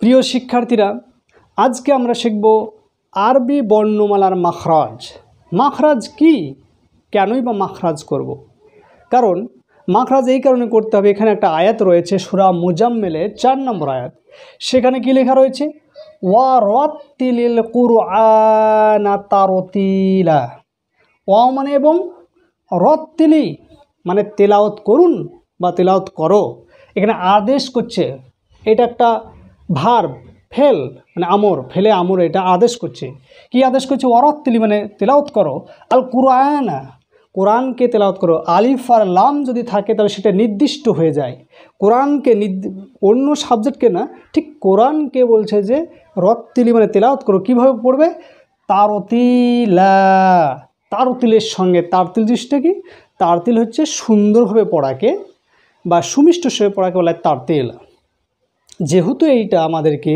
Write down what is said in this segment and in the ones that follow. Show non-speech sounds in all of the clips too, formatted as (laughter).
প্রিয় শিক্ষার্থীরা আজকে আমরা শিখব আরবি বর্ণমালার মাখরাজ মাখরাজ কি কেনই বা মাখরাজ করব। কারণ মাখরাজ এই কারণে করতে হবে এখানে একটা আয়াত রয়েছে সুরা মুজাম্মেলে চার নম্বর আয়াত সেখানে কি লেখা রয়েছে ওয়া রত্তিলিল কুরআনা তারতিলা ওয়া মানে এবং রত্তিলি মানে তেলাওত করুন বা তেলাওত করো এখানে আদেশ করছে এটা একটা ভার্ব ফেল মানে আমর ফেলে আমর এটা আদেশ করছে কি আদেশ করছে ওরত তিলি মানে তেলাওত করো আল কুরআন কোরআনকে তেলাওত করো আলিফ আর লাম যদি থাকে তাহলে সেটা নির্দিষ্ট হয়ে যায় কোরআনকে অন্য সাবজেক্টকে না ঠিক কোরআনকে বলছে যে রত তিলি মানে তেলাওত করো কীভাবে পড়বে তারতিলা তারতিলের সঙ্গে তারতিল জিনিসটা কি তারতিল হচ্ছে সুন্দরভাবে পড়াকে বা সুমিষ্ট সে পড়াকে বলে তার তারতিল যেহেতু এইটা আমাদেরকে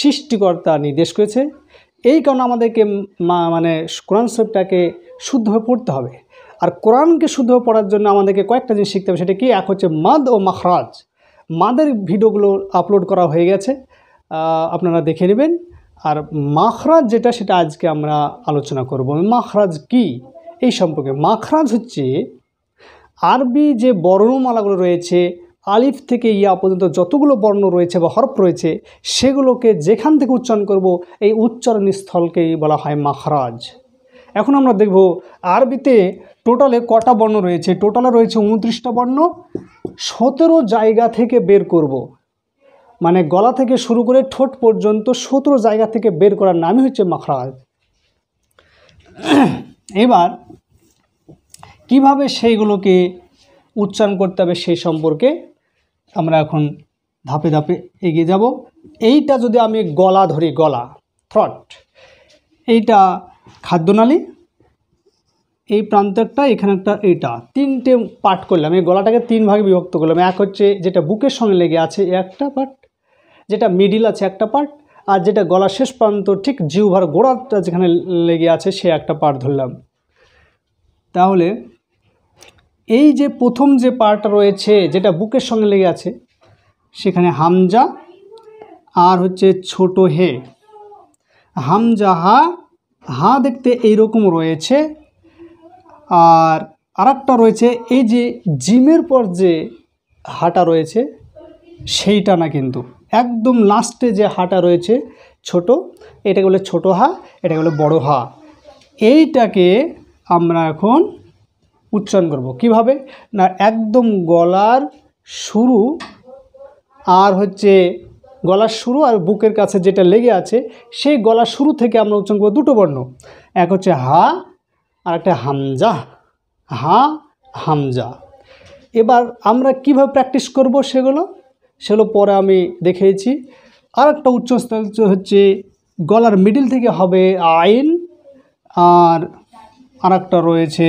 সৃষ্টিকর্তা নির্দেশ করেছে এই কারণে আমাদেরকে মানে কোরআন শরীফটাকে শুদ্ধভাবে পড়তে হবে আর কোরআনকে শুদ্ধভাবে পড়ার জন্য আমাদেরকে কয়েকটা জিনিস শিখতে হবে সেটা কি এক হচ্ছে মাদ ও মাখরাজ মাদের ভিডিওগুলো আপলোড করা হয়ে গেছে আপনারা দেখে নেবেন আর মাখরাজ যেটা সেটা আজকে আমরা আলোচনা করব মাখরাজ কি এই সম্পর্কে মাখরাজ হচ্ছে আরবি যে বর্ণমালাগুলো রয়েছে আলিফ থেকে ইয়া পর্যন্ত যতগুলো বর্ণ রয়েছে বা হরফ রয়েছে সেগুলোকে যেখান থেকে উচ্চারণ করব এই উচ্চারণ স্থলকেই বলা হয় মাখরাজ এখন আমরা দেখব আরবিতে টোটালে কটা বর্ণ রয়েছে টোটালে রয়েছে উনত্রিশটা বর্ণ সতেরো জায়গা থেকে বের করব। মানে গলা থেকে শুরু করে ঠোঁট পর্যন্ত সতেরো জায়গা থেকে বের করার নামই হচ্ছে মাখরাজ এবার কিভাবে সেইগুলোকে উচ্চারণ করতে হবে সেই সম্পর্কে আমরা এখন ধাপে ধাপে এগিয়ে যাব এইটা যদি আমি গলা ধরি গলা থ্রট এইটা খাদ্যনালী এই প্রান্ত একটা এখানে একটা এটা তিনটে পার্ট করলাম এই গলাটাকে তিন ভাগে বিভক্ত করলাম এক হচ্ছে যেটা বুকের সঙ্গে লেগে আছে একটা পার্ট যেটা মিডিল আছে একটা পার্ট আর যেটা গলার শেষ প্রান্ত ঠিক জিউভার গোড়াটা যেখানে লেগে আছে সে একটা পার্ট ধরলাম তাহলে এই যে প্রথম যে পার্ট রয়েছে যেটা বুকের সঙ্গে লেগে আছে সেখানে হামজা আর হচ্ছে ছোট হে হামজা হা হা দেখতে এইরকম রয়েছে আর আরেকটা রয়েছে এই যে জিমের পর যে হাটা রয়েছে সেইটা না কিন্তু একদম লাস্টে যে হাটা রয়েছে ছোট এটা বলে ছোট হা এটা বলে বড় হা এইটাকে আমরা এখন উচ্চারণ করব কিভাবে না একদম গলার শুরু আর হচ্ছে গলার শুরু আর বুকের কাছে যেটা লেগে আছে সেই গলার শুরু থেকে আমরা উচ্চারণ করবো দুটো বর্ণ এক হচ্ছে হা আর একটা হামজা হা হামজা এবার আমরা কিভাবে প্র্যাকটিস করব সেগুলো সেগুলো পরে আমি দেখেছি আর একটা উচ্চস্তর হচ্ছে গলার মিডিল থেকে হবে আইন আর আর একটা রয়েছে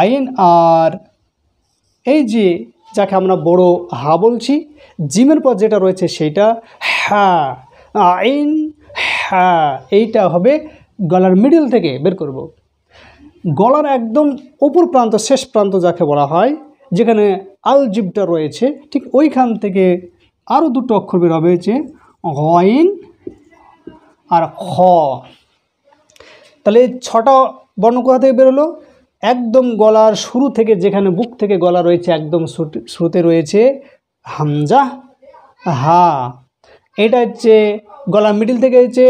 আইন আর এই যে যাকে আমরা বড় হা বলছি জিমের পর যেটা রয়েছে সেইটা হ্যাঁ আইন হ্যাঁ এইটা হবে গলার মিডিল থেকে বের করব। গলার একদম উপর প্রান্ত শেষ প্রান্ত যাকে বলা হয় যেখানে আল জিবটা রয়েছে ঠিক ওইখান থেকে আরও দুটো অক্ষর বের হবে যে হইন আর খ তাহলে ছটা বর্ণ কোথা থেকে বেরোলো একদম গলার শুরু থেকে যেখানে বুক থেকে গলা রয়েছে একদম শ্রুতে রয়েছে হামজা হা এটা হচ্ছে গলা মিডিল থেকে হচ্ছে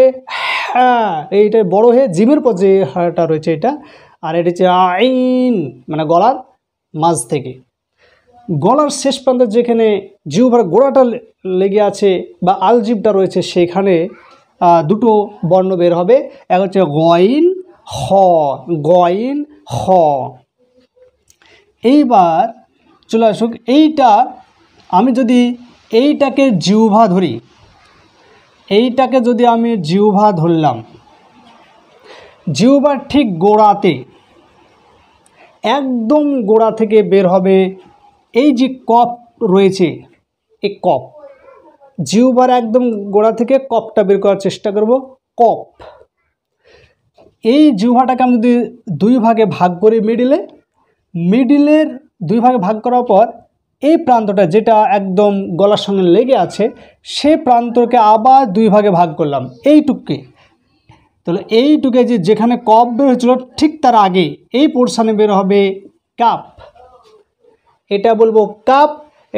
হ্যাঁ এইটা বড় হয়ে জিমের পর যে হাটা রয়েছে এটা আর এটা হচ্ছে আইন মানে গলার মাঝ থেকে গলার শেষ প্রান্তে যেখানে জিউভার গোড়াটা লেগে আছে বা আলজিবটা রয়েছে সেখানে দুটো বর্ণ বের হবে এক হচ্ছে গয়ন হ গয়ন হ এইবার চলে আসুক এইটা আমি যদি এইটাকে জিউভা ধরি এইটাকে যদি আমি জিউভা ধরলাম জিউভার ঠিক গোড়াতে একদম গোড়া থেকে বের হবে এই যে কপ রয়েছে এই কপ জিউভার একদম গোড়া থেকে কপটা বের করার চেষ্টা করব কপ এই জিহ্বাটাকে আমি যদি দুই ভাগে ভাগ করি মিডিলে মিডিলের দুই ভাগে ভাগ করার পর এই প্রান্তটা যেটা একদম গলার সঙ্গে লেগে আছে সে প্রান্তকে আবার দুই ভাগে ভাগ করলাম এইটুককে তাহলে এইটুকে যে যেখানে কপ বের হয়েছিল ঠিক তার আগে এই পোর্শানে বের হবে কাপ এটা বলবো কাপ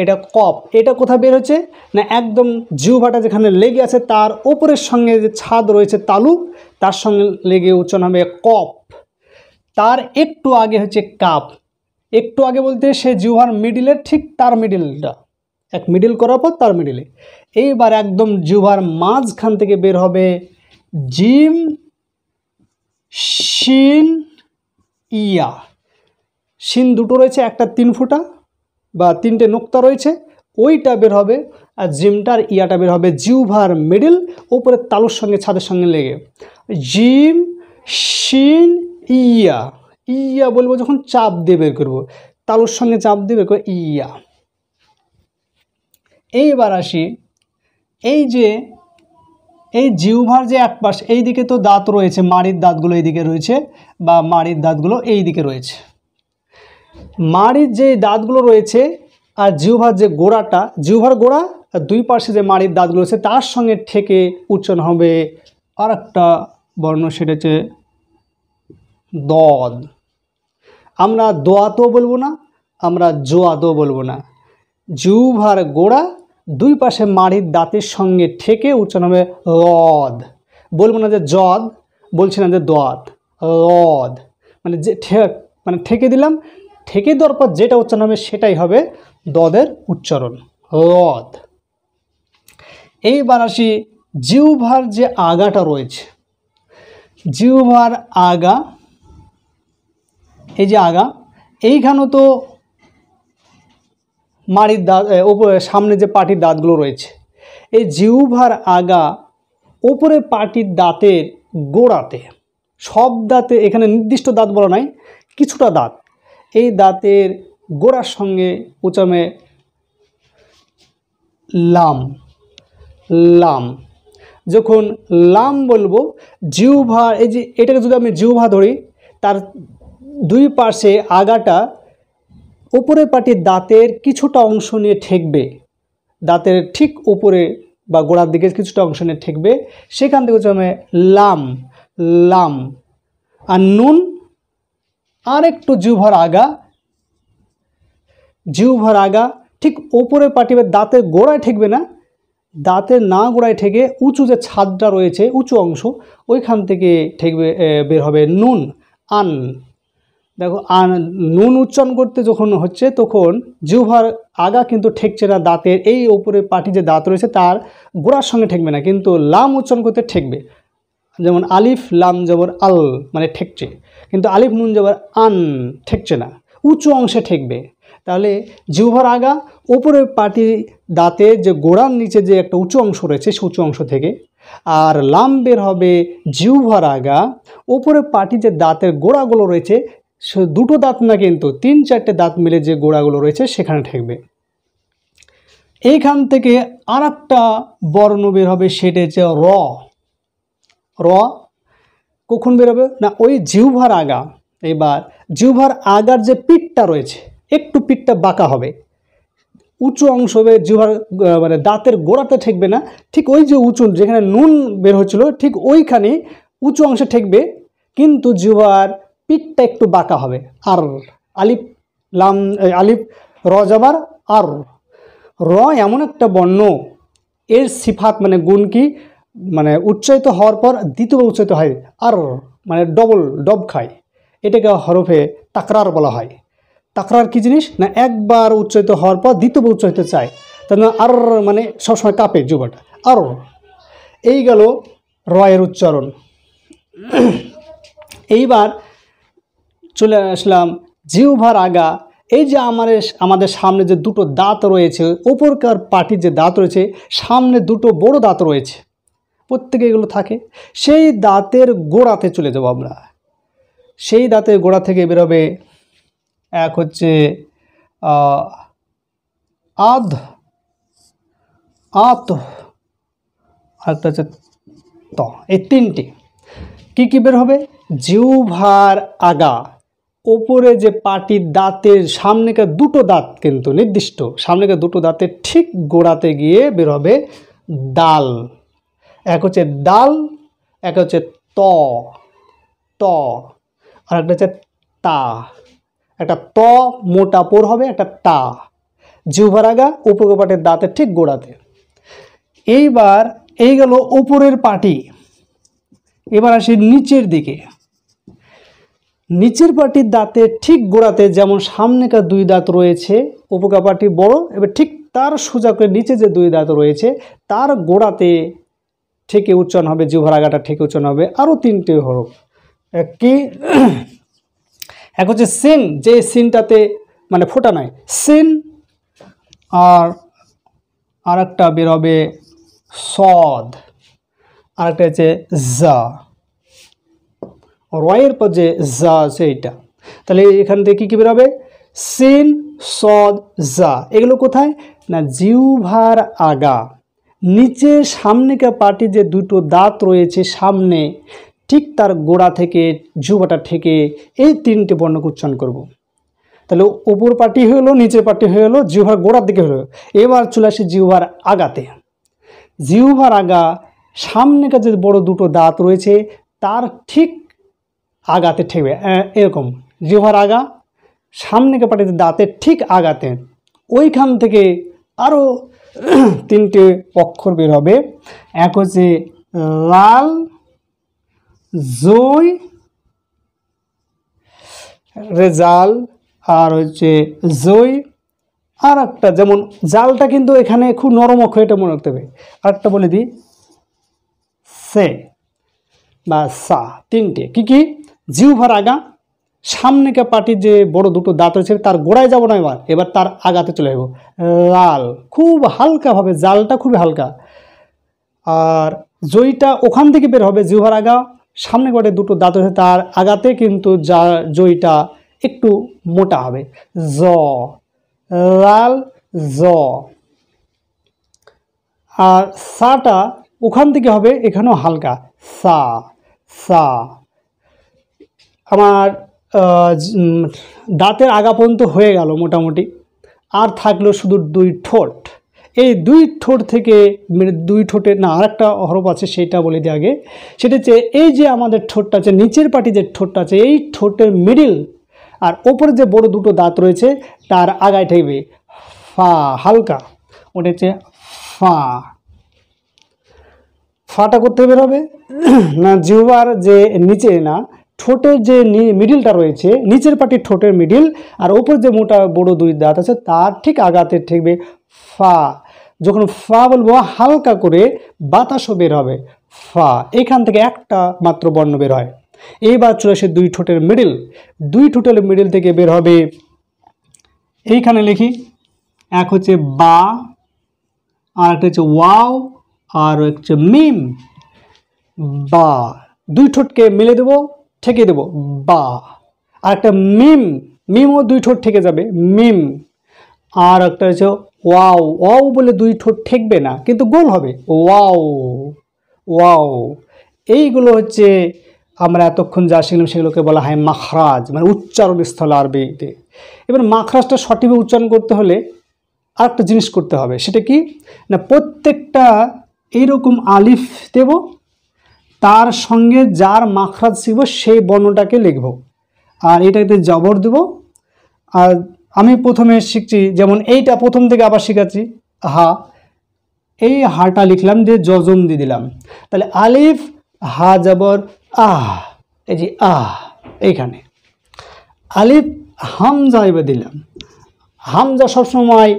এটা কপ এটা কোথা বের হচ্ছে না একদম জিউভাটা যেখানে লেগে আছে তার ওপরের সঙ্গে যে ছাদ রয়েছে তালু তার সঙ্গে লেগে উচ্চারণ হবে কপ তার একটু আগে হচ্ছে কাপ একটু আগে বলতে সে জিহ্বার মিডিলের ঠিক তার মিডিলটা এক মিডিল করার পর তার মিডিলে এইবার একদম জিহ্বার মাঝখান থেকে বের হবে জিম শিন ইয়া শিন দুটো রয়েছে একটা তিন ফুটা বা তিনটে নোক্তা রয়েছে ওইটা বের হবে আর জিমটার ইয়াটা বের হবে জিউভার মিডিল উপরের তালুর সঙ্গে ছাদের সঙ্গে লেগে জিম শিন ইয়া ইয়া বলবো যখন চাপ দিয়ে বের করবো তালুর সঙ্গে চাপ দিয়ে বের করবো ইয়া এইবার আসি এই যে এই জিউভার যে এক পাশ এইদিকে তো দাঁত রয়েছে মাড়ির দাঁতগুলো এইদিকে রয়েছে বা মাড়ির দাঁতগুলো এই দিকে রয়েছে মাড়ির যে দাঁতগুলো রয়েছে আর জিহ্বার যে গোড়াটা জিহ্বার গোড়া আর দুই পাশে যে মাড়ির দাঁতগুলো রয়েছে তার সঙ্গে ঠেকে উচ্চন হবে আর একটা বর্ণ সেটা হচ্ছে দদ আমরা দোয়াতেও বলবো না আমরা জোয়াতেও বলবো না জুভার গোড়া দুই পাশে মাড়ির দাঁতের সঙ্গে ঠেকে উচ্চন হবে রদ বলবো না যে জদ বলছি না যে দোয়াত রদ মানে যে মানে ঠেকে দিলাম থেকে দরপর যেটা উচ্চারণ হবে সেটাই হবে দদের উচ্চারণ রদ এইবার আসি জিউভার যে আগাটা রয়েছে জিউভার আগা এই যে আগা এইখানেও তো মাড়ির দাঁত সামনে যে পাটির দাঁতগুলো রয়েছে এই জিউভার আগা ওপরে পাটির দাঁতের গোড়াতে সব দাঁতে এখানে নির্দিষ্ট দাঁত বলা নাই কিছুটা দাঁত এই দাঁতের গোড়ার সঙ্গে উচমে লাম লাম যখন লাম বলবো জিউভা এই যে এটাকে যদি আমি জিউভা ধরি তার দুই পাশে আগাটা উপরের পাটি দাঁতের কিছুটা অংশ নিয়ে ঠেকবে দাঁতের ঠিক উপরে বা গোড়ার দিকে কিছুটা অংশ নিয়ে ঠেকবে সেখান থেকে হচ্ছে লাম লাম আর নুন আরেকটু একটু জুভর আগা জিউভর আগা ঠিক ওপরে পাটিবে দাঁতের গোড়ায় ঠেকবে না দাঁতের না গোড়ায় ঠেকে উঁচু যে ছাদটা রয়েছে উঁচু অংশ ওইখান থেকে ঠেকবে বের হবে নুন আন দেখো আন নুন উচ্চারণ করতে যখন হচ্ছে তখন জিহ্বার আগা কিন্তু ঠেকছে না দাঁতের এই ওপরে পাটি যে দাঁত রয়েছে তার গোড়ার সঙ্গে ঠেকবে না কিন্তু লাম উচ্চারণ করতে ঠেকবে যেমন আলিফ লাম জবর আল মানে ঠেকছে কিন্তু আলিফ নুন জবর আন ঠেকছে না উঁচু অংশে ঠেকবে তাহলে জিহ্বার আগা ওপরের পাটি দাঁতে যে গোড়ার নিচে যে একটা উঁচু অংশ রয়েছে সে উঁচু অংশ থেকে আর লাম বের হবে জিহ্বার আগা ওপরের পাটি যে দাঁতের গোড়াগুলো রয়েছে সে দুটো দাঁত না কিন্তু তিন চারটে দাঁত মিলে যে গোড়াগুলো রয়েছে সেখানে ঠেকবে এইখান থেকে আর একটা বর্ণ বের হবে সেটা হচ্ছে র র কখন বেরোবে না ওই জিহ্বার আগা এবার জিহ্বার আগার যে পিঠটা রয়েছে একটু পিঠটা বাঁকা হবে উঁচু অংশ হবে জিহ্বার মানে দাঁতের গোড়াতে ঠেকবে না ঠিক ওই যে উঁচু যেখানে নুন বের হচ্ছিলো ঠিক ওইখানে উঁচু অংশে ঠেকবে কিন্তু জিহ্বার পিঠটা একটু বাঁকা হবে আর আলিফ লাম আলিফ র যাবার আর র এমন একটা বর্ণ এর সিফাত মানে গুণ কি মানে উচ্চারিত হওয়ার পর দ্বিতীয় উচ্চারিত হয় আর মানে ডবল ডব খায় এটাকে হরফে তাকরার বলা হয় তাকরার কি জিনিস না একবার উচ্চারিত হওয়ার পর দ্বিতীয় উচ্চারিত চায় তাহলে মানে আর মানে সবসময় কাঁপে যুবাটা আর এই গেল রয়ের উচ্চারণ এইবার চলে আসলাম জিউভার আগা এই যে আমাদের আমাদের সামনে যে দুটো দাঁত রয়েছে ওপরকার পাটির যে দাঁত রয়েছে সামনে দুটো বড় দাঁত রয়েছে প্রত্যেকে এগুলো থাকে সেই দাঁতের গোড়াতে চলে যাব আমরা সেই দাঁতের গোড়া থেকে বেরোবে এক হচ্ছে আধ আত আরেকটা হচ্ছে ত এই তিনটি কী কী বের হবে জিউভার আগা ওপরে যে পাটির দাঁতের সামনেকার দুটো দাঁত কিন্তু নির্দিষ্ট সামনেকার দুটো দাঁতের ঠিক গোড়াতে গিয়ে বেরোবে দাল এক হচ্ছে দাল এক হচ্ছে ত ত আর একটা হচ্ছে তা একটা ত মোটা পোর হবে একটা তা জিহ্বারাগা পাটের দাঁতের ঠিক গোড়াতে এইবার এই গেল উপরের পাটি এবার আসি নিচের দিকে নিচের পাটির দাঁতে ঠিক গোড়াতে যেমন সামনেকার দুই দাঁত রয়েছে উপকা পাটি বড় এবার ঠিক তার সোজা করে নিচে যে দুই দাঁত রয়েছে তার গোড়াতে ঠেকে উচ্চন হবে জিহ্বার আগাটা ঠেকে উচ্চন হবে আরও তিনটে হরফ কি এক হচ্ছে সিন যে সিনটাতে মানে ফোটা নাই সিন আর আর একটা বেরোবে সদ আর একটা হচ্ছে জা রয়ের পর যে জা আছে এইটা তাহলে এখান থেকে কী কী বেরোবে সিন সদ জা এগুলো কোথায় না জিউভার আগা নিচে সামনেকা পাটি যে দুটো দাঁত রয়েছে সামনে ঠিক তার গোড়া থেকে জুবাটা থেকে এই তিনটে বর্ণকে উচ্চারণ করব। তাহলে উপর পাটি হলো নিচের পাটি হলো জিহ্বার গোড়ার দিকে হলো এবার চলে আসি জিহ্বার আগাতে জিহ্বার আগা সামনেকার যে বড় দুটো দাঁত রয়েছে তার ঠিক আগাতে ঠেকবে এরকম জিহ্বার আগা সামনেকার পাটিতে দাঁতের ঠিক আগাতে ওইখান থেকে আরও তিনটে অক্ষর বের হবে এক হচ্ছে লাল জই রেজাল আর হচ্ছে জই আর একটা যেমন জালটা কিন্তু এখানে খুব নরম অক্ষর এটা মনে রাখতে হবে আর একটা বলে দিই সে বা সা তিনটে কি কি জিউ ভার আগা সামনেকা পাটি যে বড় দুটো দাঁত হয়েছে তার গোড়ায় যাব না এবার এবার তার আগাতে চলে যাব লাল খুব হালকাভাবে জালটা খুবই হালকা আর জইটা ওখান থেকে বের হবে জিহার আগা সামনে গোটে দুটো দাঁত হয়েছে তার আগাতে কিন্তু যা জইটা একটু মোটা হবে জ লাল জ আর সাটা ওখান থেকে হবে এখানেও হালকা সা সা আমার দাঁতের আগা পর্যন্ত হয়ে গেল মোটামুটি আর থাকলো শুধু দুই ঠোঁট এই দুই ঠোঁট থেকে মানে দুই ঠোঁটের না আরেকটা অহরপ আছে সেটা বলে দিই আগে সেটা হচ্ছে এই যে আমাদের ঠোঁটটা আছে নিচের পাটি যে ঠোঁটটা আছে এই ঠোঁটের মিডিল আর ওপরে যে বড় দুটো দাঁত রয়েছে তার আগায় ঠেকবে ফা হালকা ওটা হচ্ছে ফা ফাটা করতে বেরোবে (clears throat) না জিহবার যে নিচে না ঠোঁটের যে মিডিলটা রয়েছে নিচের পাটি ঠোঁটের মিডিল আর ওপর যে মোটা বড় দুই দাঁত আছে তার ঠিক আগাতে ঠেকবে ফা যখন ফা বলবো হালকা করে বাতাসও বের হবে ফা এখান থেকে একটা মাত্র বর্ণ বের হয় এইবার চলে আসে দুই ঠোঁটের মিডিল দুই ঠোঁটের মিডিল থেকে বের হবে এইখানে লিখি এক হচ্ছে বা আর একটা হচ্ছে ওয়াও আর হচ্ছে মিম বা দুই ঠোঁটকে মিলে দেবো ঠেকে দেব বা আর একটা মিম মিমও দুই ঠোঁট ঠেকে যাবে মিম আর একটা হচ্ছে ওয়াও ওয়াও বলে দুই ঠোঁট ঠেকবে না কিন্তু গোল হবে ওয়াও ওয়াও এইগুলো হচ্ছে আমরা এতক্ষণ যা শিখলাম সেগুলোকে বলা হয় মাখরাজ মানে উচ্চারণ স্থল আরবিতে এবার মাখরাজটা সঠিকভাবে উচ্চারণ করতে হলে আরেকটা জিনিস করতে হবে সেটা কি না প্রত্যেকটা এইরকম আলিফ দেব তার সঙ্গে যার মাখরাজ শিখব সেই বর্ণটাকে লিখব আর এটাতে জবর দেব আর আমি প্রথমে শিখছি যেমন এইটা প্রথম থেকে আবার শিখাচ্ছি হা এই হাটা লিখলাম দিয়ে জজম দিয়ে দিলাম তাহলে আলিফ হা জবর আহ এই যে আহ এইখানে আলিফ হামজা এবার দিলাম হামজা সবসময়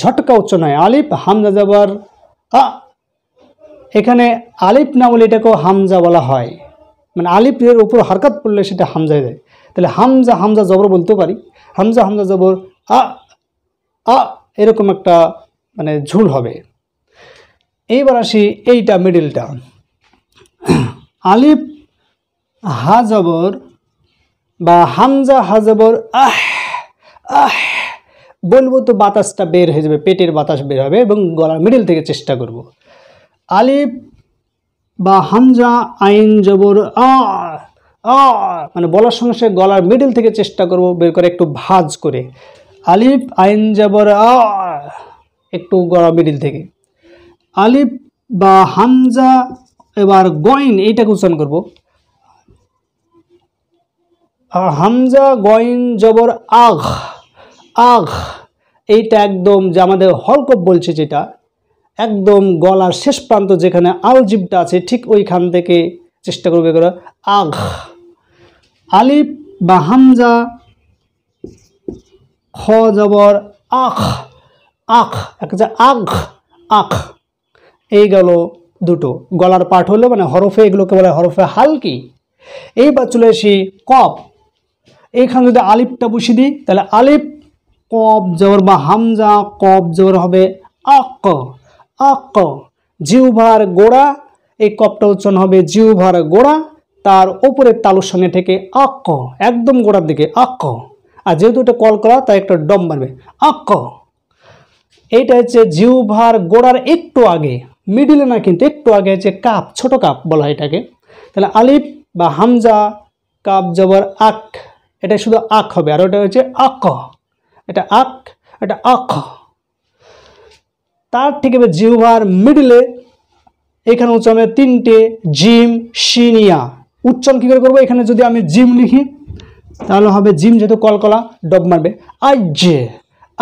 ঝটকা উচ্চ নয় আলিফ হামজা জবর আ এখানে আলিফ না বলে এটাকেও হামজা বলা হয় মানে আলিফের উপর হারকাত পড়লে সেটা হামজা যায় তাহলে হামজা হামজা জবর বলতে পারি হামজা হামজা জবর আ আ এরকম একটা মানে ঝুল হবে এইবার আসি এইটা মিডিলটা আলিফ হা জবর বা হামজা হা জবর আহ আহ বলবো তো বাতাসটা বের হয়ে যাবে পেটের বাতাস বের হবে এবং গলার মিডিল থেকে চেষ্টা করব। আলিফ বা হামজা আইন জবর আ মানে বলার সঙ্গে সে গলার মিডিল থেকে চেষ্টা করব বের করে একটু ভাজ করে আলিফ আইন জবর আ একটু গলা মিডিল থেকে আলিফ বা হামজা এবার গয়ন এইটাকে উচ্চারণ করব হামজা গয়ন জবর আঘ আঘ এইটা একদম যে আমাদের হলকপ বলছে যেটা একদম গলার শেষ প্রান্ত যেখানে আলজিবটা আছে ঠিক ওইখান থেকে চেষ্টা করবে করা আঘ আলিফ বা হামজা খ জবর আখ আখ একটা আখ আখ এই গেল দুটো গলার পাঠ হলো মানে হরফে এগুলোকে বলে হরফে হালকি এইবার চলে আসি কপ এইখানে যদি আলিফটা বসিয়ে দিই তাহলে আলিফ কপ জবর বা হামজা কপ জবর হবে আক অক জিউভার গোড়া এই কপটা উচ্চারণ হবে জিউভার গোড়া তার ওপরের তালুর সঙ্গে থেকে অক একদম গোড়ার দিকে অক আর যেহেতু এটা কল করা তাই একটা ডম বানবে অক এইটা হচ্ছে জিউভার গোড়ার একটু আগে মিডিলে না কিন্তু একটু আগে হচ্ছে কাপ ছোট কাপ বলা হয় এটাকে তাহলে আলিফ বা হামজা কাপ জবর আক এটা শুধু আক হবে আর ওটা হচ্ছে আক এটা আক এটা আক তার ঠিক জিহুভার মিডলে এখানে উচ্চারণ তিনটে জিম সিনিয়া উচ্চম কী করে করবো এখানে যদি আমি জিম লিখি তাহলে হবে জিম যেহেতু কলকলা ডব মারবে আজ্যে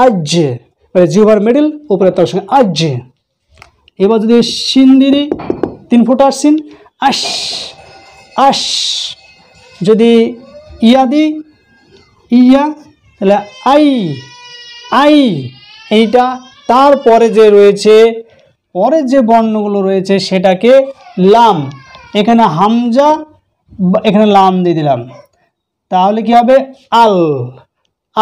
আজ্যে মানে জিহুভার মিডিল উপরে তার সঙ্গে আজ্যে এবার যদি সিন দিদি তিন তিন আর সিন আস আস যদি ইয়া দি ইয়া তাহলে আই আই এইটা তারপরে যে রয়েছে পরে যে বর্ণগুলো রয়েছে সেটাকে লাম এখানে হামজা এখানে লাম দিয়ে দিলাম তাহলে কি হবে আল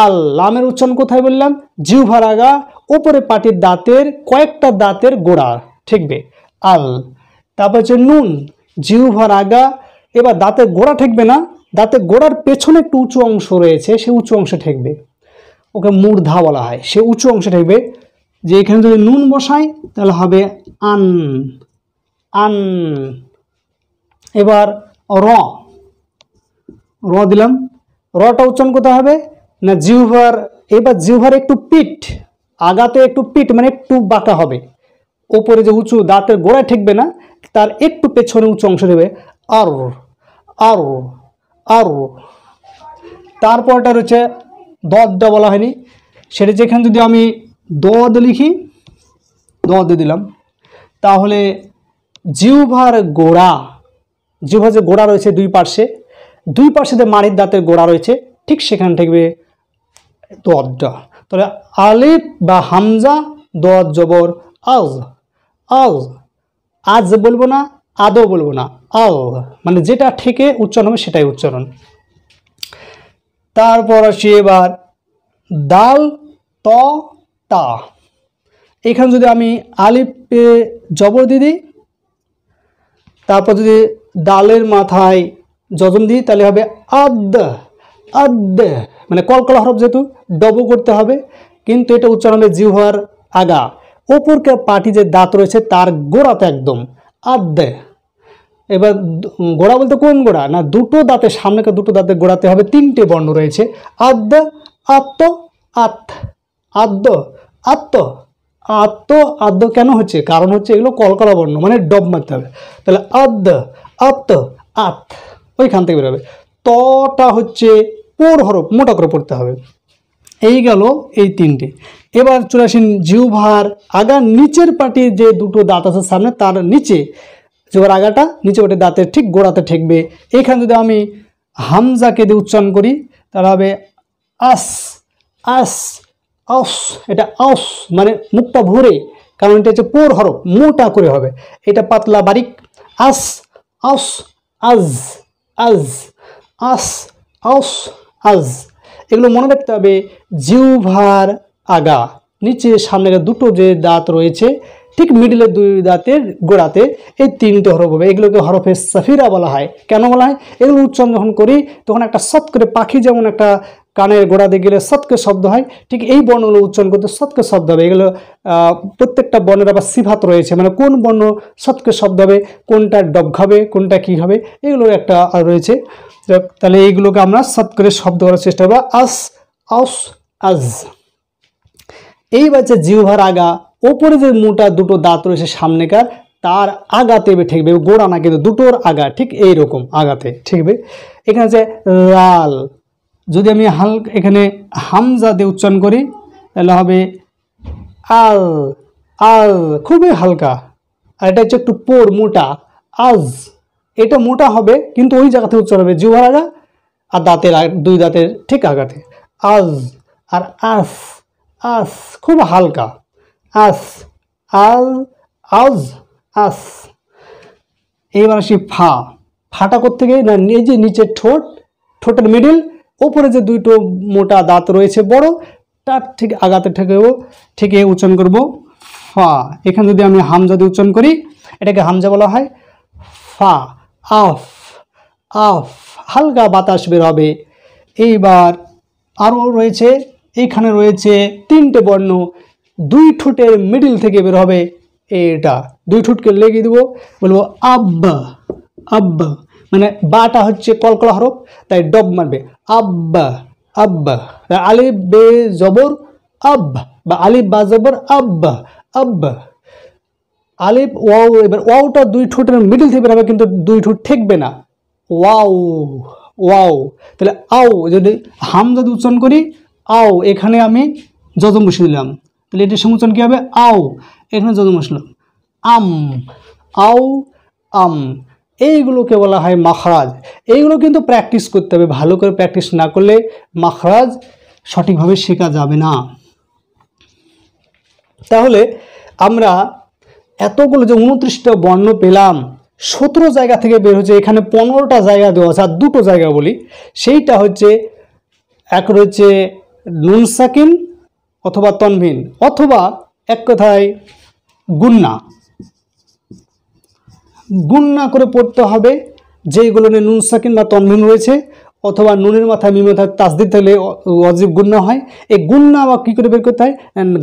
আল লামের উচ্চারণ কোথায় বললাম জিউভারাগা উপরে পাটির দাঁতের কয়েকটা দাঁতের গোড়া ঠেকবে আল তারপর হচ্ছে নুন জিউভারাগা এবার দাঁতের গোড়া ঠেকবে না দাঁতের গোড়ার পেছনে একটু উঁচু অংশ রয়েছে সে উঁচু অংশে ঠেকবে ওকে মূর্ধা বলা হয় সে উঁচু অংশে ঠেকবে যে এখানে যদি নুন বসাই তাহলে হবে আন আন এবার র র দিলাম রটা উচ্চারণ করতে হবে না জিহ্বার এবার জিহ্বার একটু পিঠ আগাতে একটু পিঠ মানে একটু বাঁকা হবে ওপরে যে উঁচু দাঁতের গোড়ায় ঠেকবে না তার একটু পেছনে উঁচু অংশ দেবে আর আর আর তারপরটা রয়েছে দদটা বলা হয়নি সেটা যেখানে যদি আমি দদ লিখি দদ দিলাম তাহলে জিউভার গোড়া জিহ্বা যে গোড়া রয়েছে দুই পার্শ্বে দুই পার্শ্বে যে মাড়ির দাঁতের গোড়া রয়েছে ঠিক সেখান থেকে দদটা তাহলে আলিফ বা হামজা দদ জবর আজ আজ আজ বলবো না আদৌ বলবো না আল মানে যেটা ঠেকে উচ্চারণ হবে সেটাই উচ্চারণ তারপর আসি এবার দাল ত তা এখানে যদি আমি আলিপে জবর দিয়ে দিই তারপর যদি ডালের মাথায় যজন দিই তাহলে হবে আদ আদ মানে কলকলা হরফ যেহেতু ডব করতে হবে কিন্তু এটা উচ্চারণ হবে জিহার আগা ওপরকে পাটি যে দাঁত রয়েছে তার গোড়াতে একদম আদ এবার গোড়া বলতে কোন গোড়া না দুটো দাঁতের সামনেকার দুটো দাঁতের গোড়াতে হবে তিনটে বর্ণ রয়েছে আদ আত্ম আত আদ্য আত্ম আত্ম আদ্য কেন হচ্ছে কারণ হচ্ছে এগুলো কলকলা বর্ণ মানে ডব মারতে হবে তাহলে আদ্য আত্ম আত ওইখান থেকে বেরোবে তটা হচ্ছে পোর হরফ মোটা করে পড়তে হবে এই গেল এই তিনটে এবার চলে আসেন জিউভার আগার নিচের পাটির যে দুটো দাঁত আছে সামনে তার নিচে জিউভার আগাটা নিচে পাটি দাঁতের ঠিক গোড়াতে ঠেকবে এখানে যদি আমি হামজাকে দিয়ে উচ্চারণ করি তাহলে হবে আস আস আস এটা আস মানে মুখটা ভরে কারণ এটা হচ্ছে পোর হরফ মোটা করে হবে এটা পাতলা বারিক আস আস আজ আজ আস আস আজ এগুলো মনে রাখতে হবে জিউভার আগা নিচে সামনে দুটো যে দাঁত রয়েছে ঠিক মিডিলের দুই দাঁতের গোড়াতে এই তিনটে হরফ হবে এগুলোকে হরফে সাফিরা বলা হয় কেন বলা হয় এগুলো উচ্চারণ যখন করি তখন একটা সৎ করে পাখি যেমন একটা কানের দিয়ে গেলে সৎকে শব্দ হয় ঠিক এই বর্ণগুলো উচ্চারণ করতে সৎকে শব্দ হবে এগুলো প্রত্যেকটা বর্ণের আবার সিফাত রয়েছে মানে কোন বর্ণ সৎকে শব্দ হবে কোনটা ডব হবে কোনটা কি হবে এগুলো একটা রয়েছে তাহলে এইগুলোকে আমরা সৎ করে শব্দ করার চেষ্টা করবো আস আস আজ এইবার যে জিউভার আগা ওপরে যে মোটা দুটো দাঁত রয়েছে সামনেকার তার আগাতে ঠেকবে গোড়া না কিন্তু দুটোর আগা ঠিক এইরকম আগাতে ঠেকবে এখানে আছে লাল যদি আমি হালকা এখানে হামজা দিয়ে উচ্চারণ করি তাহলে হবে আল আল খুবই হালকা আর এটা হচ্ছে একটু পোর মোটা আজ এটা মোটা হবে কিন্তু ওই জায়গাতে উচ্চারণ হবে জিহার আগা আর দাঁতের দুই দাঁতের ঠিক আগাতে আজ আর আস আস খুব হালকা আস আল আজ আস এইবার আসি ফা ফাটা করতে গিয়ে না এই যে নিচে ঠোঁট ঠোঁটের মিডিল ওপরে যে দুটো মোটা দাঁত রয়েছে বড় তার ঠিক আগাতে ঠেকেও ঠেকে উচ্চারণ করব ফা এখানে যদি আমি হামজা দিয়ে উচ্চারণ করি এটাকে হামজা বলা হয় ফা আফ আফ হালকা বাতাস বের হবে এইবার আরও রয়েছে এইখানে রয়েছে তিনটে বর্ণ দুই ঠোঁটের মিডিল থেকে বের হবে এটা দুই ঠোঁটকে লেগে দেবো বলবো আব্ব আব্ব মানে বাটা হচ্ছে কলকলা হরফ তাই ডব মারবে আব্ব আব্ব আলিব বে জবর আব বা আলিব বা জবর আব্ব আব্ব আলিফ ওয়াও এবার ওয়াওটা দুই ঠোঁটের মিডিল থেকে বের হবে কিন্তু দুই ঠোঁট ঠেকবে না ওয়াও ওয়াও তাহলে আও যদি যদি উচ্চারণ করি আও এখানে আমি যত বসে দিলাম তাহলে এটির সমুচন কী হবে আও এখানে যদি আসলো আম আও আম এইগুলোকে বলা হয় মাখরাজ এইগুলো কিন্তু প্র্যাকটিস করতে হবে ভালো করে প্র্যাকটিস না করলে মাখরাজ সঠিকভাবে শেখা যাবে না তাহলে আমরা এতগুলো যে উনত্রিশটা বর্ণ পেলাম সতেরো জায়গা থেকে বের হচ্ছে এখানে পনেরোটা জায়গা দেওয়া আছে আর দুটো জায়গা বলি সেইটা হচ্ছে এক রয়েছে নুন অথবা তনভিন অথবা এক কথায় গুন্না গুন্না করে পড়তে হবে যেইগুলো নিয়ে নুন সাকিন বা তনভিন রয়েছে অথবা নুনের মাথায় মিমের মাথায় দিতে হলে অজীব গুন্না হয় এই গুন্না বা কী করে বের করতে হয়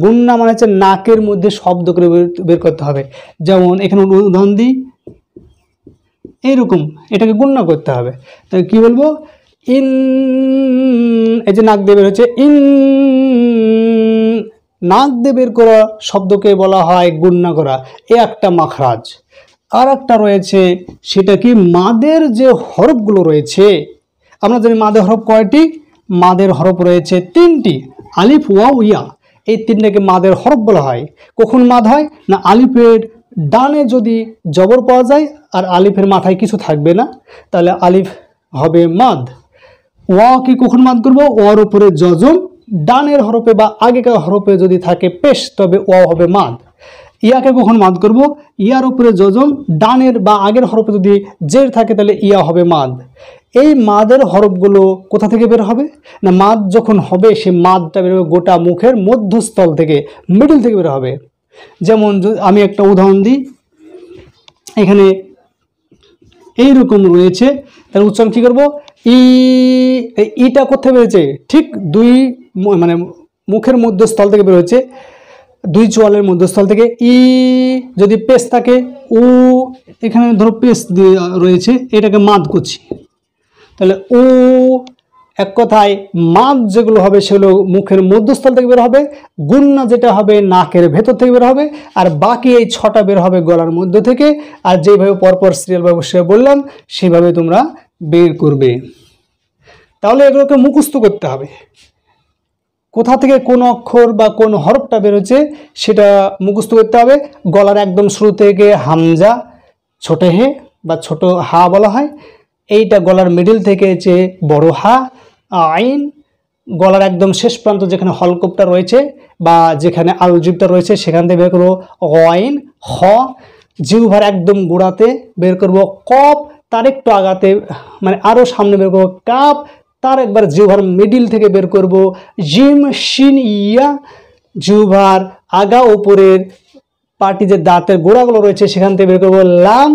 গুন্না মানে হচ্ছে নাকের মধ্যে শব্দ করে বের করতে হবে যেমন এখানে উদাহরণ দিই এইরকম এটাকে গুন্না করতে হবে তাই কী বলবো ইন এই যে নাক দেবের হচ্ছে ইন নাক দেবের করা শব্দকে বলা হয় গুন্না করা এ একটা মাখরাজ আর একটা রয়েছে সেটা কি মাদের যে হরফগুলো রয়েছে আমরা জানি মাদের হরফ কয়টি মাদের হরফ রয়েছে তিনটি আলিফ ওয়া ইয়া এই তিনটাকে মাদের হরফ বলা হয় কখন মাদ হয় না আলিফের ডানে যদি জবর পাওয়া যায় আর আলিফের মাথায় কিছু থাকবে না তাহলে আলিফ হবে মাদ ওয়াকে কখন মাদ করবো ওর উপরে জজম ডানের হরপে বা আগেকার হরপে যদি থাকে পেশ তবে ওয়া হবে মাদ ইয়াকে কখন মাদ করব ইয়ার উপরে যজম ডানের বা আগের হরফে যদি জের থাকে তাহলে ইয়া হবে মাদ এই মাদের হরফগুলো কোথা থেকে বের হবে না মাদ যখন হবে সে মাদটা বের হবে গোটা মুখের মধ্যস্থল থেকে মিডল থেকে বের হবে যেমন আমি একটা উদাহরণ দিই এখানে এইরকম রয়েছে তাহলে উচ্চারণ কী করবো ই ইটা কোথায় বেরোচ্ছে ঠিক দুই মানে মুখের মধ্যস্থল থেকে বেরোচ্ছে দুই চোয়ালের মধ্যস্থল থেকে ই যদি পেস থাকে উ এখানে ধরো পেস দিয়ে রয়েছে এটাকে মাদ করছি তাহলে ও এক কথায় মাদ যেগুলো হবে সেগুলো মুখের মধ্যস্থল থেকে বের হবে গুন্না যেটা হবে নাকের ভেতর থেকে বের হবে আর বাকি এই ছটা বের হবে গলার মধ্যে থেকে আর যেভাবে পরপর সিরিয়াল ব্যবসায় বললাম সেভাবে তোমরা বের করবে তাহলে এগুলোকে মুখস্থ করতে হবে কোথা থেকে কোন অক্ষর বা কোন হরফটা বেরোচ্ছে সেটা মুখস্থ করতে হবে গলার একদম শুরু থেকে হামজা ছোটে হে বা ছোট হা বলা হয় এইটা গলার মিডিল থেকে যে বড় হা আইন গলার একদম শেষ প্রান্ত যেখানে হলকপটা রয়েছে বা যেখানে আলজিপটা রয়েছে সেখান থেকে বের করবো অইন হ জিউভার একদম গোড়াতে বের করবো কপ তার একটু আগাতে মানে আরও সামনে বের করবো কাপ তার একবার জুভার মিডিল থেকে বের করব জিম শিন ইয়া জুভার আগা ওপরের পাটি যে দাঁতের গোড়াগুলো রয়েছে সেখান থেকে বের করবো লাম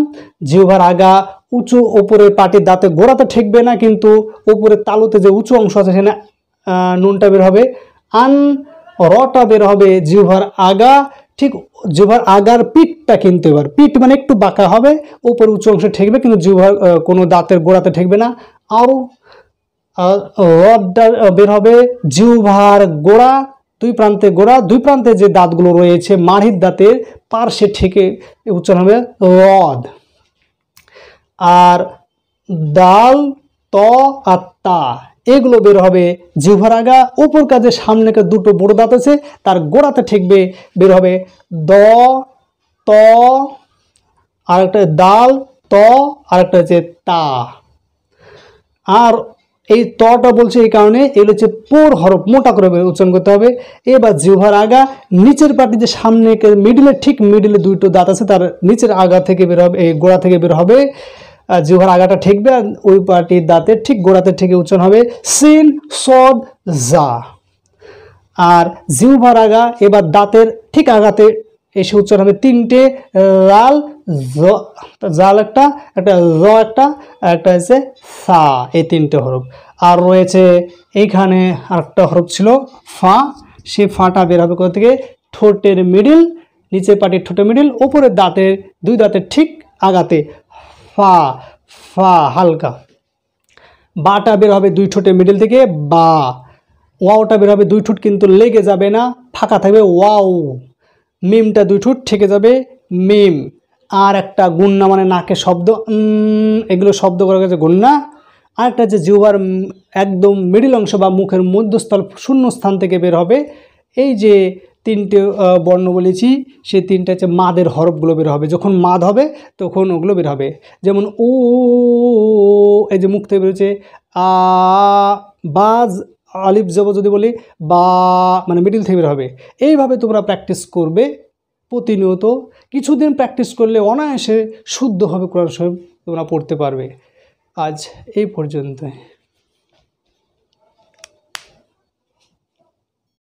জিহ্বার আগা উঁচু ওপরের পাটির দাঁতে গোড়া তো ঠেকবে না কিন্তু ওপরের তালুতে যে উঁচু অংশ আছে সেখানে নুনটা বের হবে আন রটা বের হবে জিউভার আগা ঠিক জুভার আগার পিঠটা কিন্তু এবার পিঠ মানে একটু বাঁকা হবে উপর উঁচু অংশে ঠেকবে কিন্তু জুভার কোনো দাঁতের গোড়াতে ঠেকবে না আও রডটা বের হবে জুভার গোড়া দুই প্রান্তে গোড়া দুই প্রান্তে যে দাঁতগুলো রয়েছে মাড়ির দাঁতের পার্শ্বে ঠেকে উচ্চারণ হবে রদ আর দাল ত আর তা এগুলো বের হবে জিহ্বার আগা উপর কাজে সামনেকে দুটো বড় দাঁত আছে তার গোড়াতে ঠেকবে বের হবে দ ত আর একটা দাল ত আর একটা হচ্ছে তা আর এই তটা বলছে এই কারণে এগুলো হচ্ছে পোর হরফ মোটা করে উচ্চারণ করতে হবে এবার জিহ্বার আগা নিচের পাটি যে সামনে মিডিলে ঠিক মিডিলে দুটো দাঁত আছে তার নিচের আগা থেকে বের হবে এই গোড়া থেকে বের হবে জিহার আগাটা ঠেকবে আর ওই পাটির দাঁতের ঠিক গোড়াতে ঠেকে উচ্চারণ হবে সিন সদ জা আর জিহার আগা এবার দাঁতের ঠিক আগাতে এসে উচ্চারণ হবে তিনটে লাল জাল একটা একটা র একটা একটা হচ্ছে সা এই তিনটে হরফ আর রয়েছে এইখানে আরেকটা হরফ ছিল ফা সে ফাটা বের হবে কোথা থেকে ঠোঁটের মিডিল নিচে পাটির ঠোঁটের মিডিল ওপরের দাঁতের দুই দাঁতের ঠিক আগাতে ফা ফা হালকা বাটা বের হবে দুই ঠোঁটের মিডিল থেকে বা ওয়াওটা বের হবে দুই ঠোঁট কিন্তু লেগে যাবে না ফাঁকা থাকবে ওয়াও মিমটা দুই ঠোঁট ঠেকে যাবে মিম আর একটা গুন্না মানে নাকে শব্দ এগুলো শব্দ করা গেছে গুন্না আর একটা যে জিহ্বার একদম মিডিল অংশ বা মুখের মধ্যস্থল শূন্য স্থান থেকে বের হবে এই যে তিনটে বর্ণ বলেছি সে তিনটা হচ্ছে মাদের হরফগুলো বের হবে যখন মাদ হবে তখন ওগুলো বের হবে যেমন ও এই যে মুখ থেকে বেরোচ্ছে আ বাজ আলিফ জব যদি বলি বা মানে মিডিল থেকে বের হবে এইভাবে তোমরা প্র্যাকটিস করবে প্রতিনিয়ত কিছুদিন প্র্যাকটিস করলে অনায়াসে শুদ্ধভাবে কোরআন সাহেব তোমরা পড়তে পারবে আজ এই পর্যন্ত